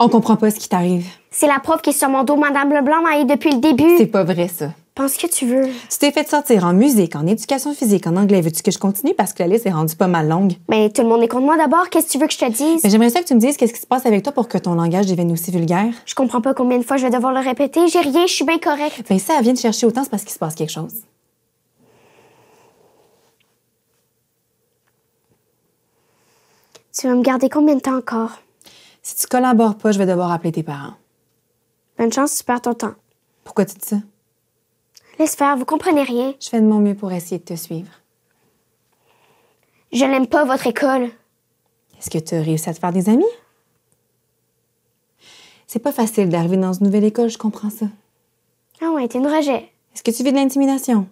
On comprend pas ce qui t'arrive. C'est la prof qui est sur mon dos, Madame Leblanc m'a depuis le début. C'est pas vrai, ça. Pense que tu veux. Tu t'es fait sortir en musique, en éducation physique, en anglais. Veux-tu que je continue parce que la liste est rendue pas mal longue? Mais tout le monde est contre moi d'abord. Qu'est-ce que tu veux que je te dise? Mais j'aimerais ça que tu me dises qu'est-ce qui se passe avec toi pour que ton langage devienne aussi vulgaire. Je comprends pas combien de fois je vais devoir le répéter. J'ai rien, je suis bien correcte. Ben, ça vient de chercher autant, c'est parce qu'il se passe quelque chose. Tu vas me garder combien de temps encore? Si tu collabores pas, je vais devoir appeler tes parents. Bonne chance, tu perds ton temps. Pourquoi tu dis ça? Laisse faire, vous comprenez rien. Je fais de mon mieux pour essayer de te suivre. Je n'aime pas votre école. Est-ce que tu as réussi à te faire des amis? C'est pas facile d'arriver dans une nouvelle école, je comprends ça. Ah ouais, t'es une rejet. Est-ce que tu vis de l'intimidation?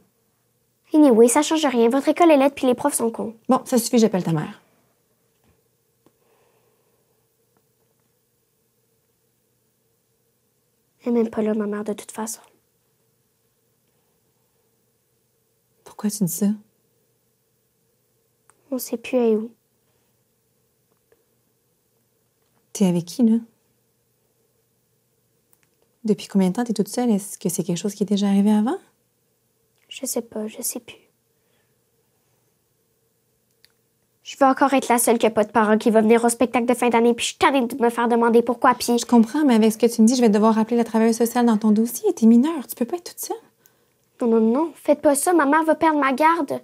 Oui, ça change rien. Votre école est laide puis les profs sont cons. Bon, ça suffit, j'appelle ta mère. Elle même pas là, ma mère, de toute façon. Pourquoi tu dis ça? On sait plus à où. T'es avec qui, là? Depuis combien de temps t'es toute seule? Est-ce que c'est quelque chose qui est déjà arrivé avant? Je sais pas, je sais plus. je vais encore être la seule qui a pas de parents qui va venir au spectacle de fin d'année, puis je suis de me faire demander pourquoi, puis... Je comprends, mais avec ce que tu me dis, je vais devoir appeler la travailleuse sociale dans ton dossier. T'es mineure, tu peux pas être toute seule. Non, non, non, faites pas ça, maman va perdre ma garde.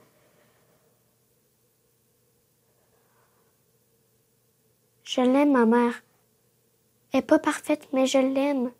Je l'aime, ma mère. Elle est pas parfaite, mais je l'aime.